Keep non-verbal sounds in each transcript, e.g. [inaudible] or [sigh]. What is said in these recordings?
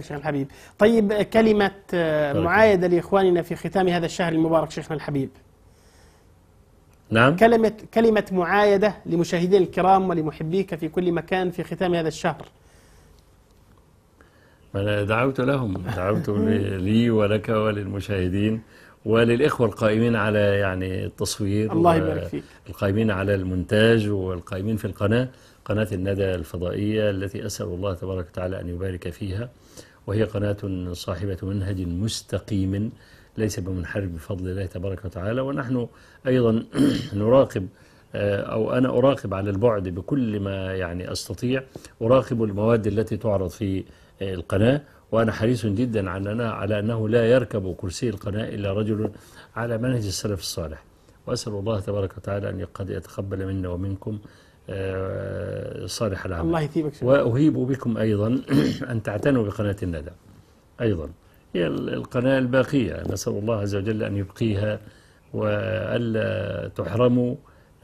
شيخنا الحبيب طيب كلمة آه، معايدة لإخواننا في ختام هذا الشهر المبارك شيخنا الحبيب نعم كلمة, كلمة معايدة لمشاهدين الكرام ولمحبيك في كل مكان في ختام هذا الشهر أنا دعوت لهم دعوت [laughs] لي ولك وللمشاهدين وللإخوة القائمين على يعني التصوير الله يبارك فيك القائمين على المونتاج والقائمين في القناة قناة الندى الفضائية التي أسأل الله تبارك وتعالى أن يبارك فيها وهي قناة صاحبة منهج مستقيم ليس بمنحرف بفضل الله تبارك وتعالى ونحن أيضا [clears throat] نراقب آه، أو أنا أراقب على البعد بكل ما يعني أستطيع أراقب المواد التي تعرض في آه، القناة وأنا حريص جدا على أنه, على أنه لا يركب كرسي القناة إلا رجل على منهج السلف الصالح وأسأل الله تبارك وتعالى أن قد يتقبل منا ومنكم آه، صالح العمل الله يثيبك وأهيب بكم أيضا [clears throat] أن تعتنوا بقناة الندى أيضا هي القناة الباقية نسأل الله عز وجل أن يبقيها وألا تحرموا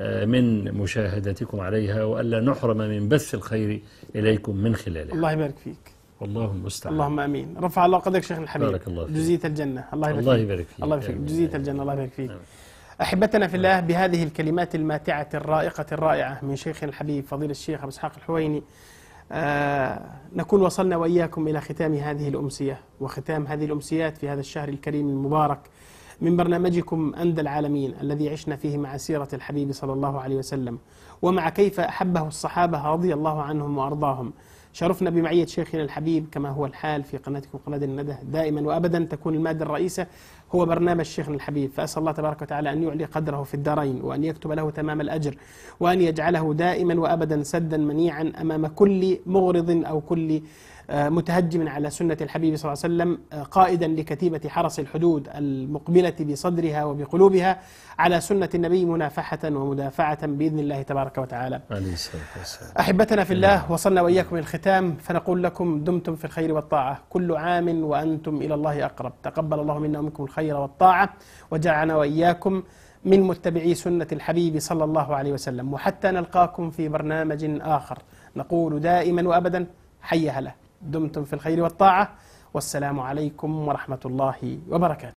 آه، من مشاهدتكم عليها وألا نحرم من بث الخير إليكم من خلالها الله يبارك فيك والله المستعان اللهم امين رفع الله قدرك شيخنا الحبيب بارك الله فيك جزية الجنة الله يبارك, الله يبارك فيك الله يبارك فيك جزية الجنة الله يبارك فيك أحبتنا في الله بهذه الكلمات الماتعة الرائقة الرائعة من شيخنا الحبيب فضيل الشيخ أبو إسحاق الحويني آه نكون وصلنا وإياكم إلى ختام هذه الأمسية وختام هذه الأمسيات في هذا الشهر الكريم المبارك من برنامجكم أندى العالمين الذي عشنا فيه مع سيرة الحبيب صلى الله عليه وسلم ومع كيف أحبه الصحابة رضي الله عنهم وأرضاهم شرفنا بمعية شيخنا الحبيب كما هو الحال في قناتكم قناة الندى دائما وأبدا تكون المادة الرئيسة هو برنامج شيخنا الحبيب فأسأل الله تبارك وتعالى أن يعلي قدره في الدارين وأن يكتب له تمام الأجر وأن يجعله دائما وأبدا سدا منيعا أمام كل مغرض أو كل آه، متهجما على سنة الحبيب صلى الله عليه وسلم آه، قائدا لكتيبة حرس الحدود المقبلة بصدرها وبقلوبها على سنة النبي منافحة ومدافعة بإذن الله تبارك وتعالى عليه الصلاة والسلام أحبتنا في الله نعم. وصلنا وإياكم نعم. الختام فنقول لكم دمتم في الخير والطاعة كل عام وأنتم إلى الله أقرب تقبل الله منا ومنكم الخير والطاعة وجعلنا وإياكم من متبعي سنة الحبيب صلى الله عليه وسلم وحتى نلقاكم في برنامج آخر نقول دائما وأبدا حي هلا دمتم في الخير والطاعة والسلام عليكم ورحمة الله وبركاته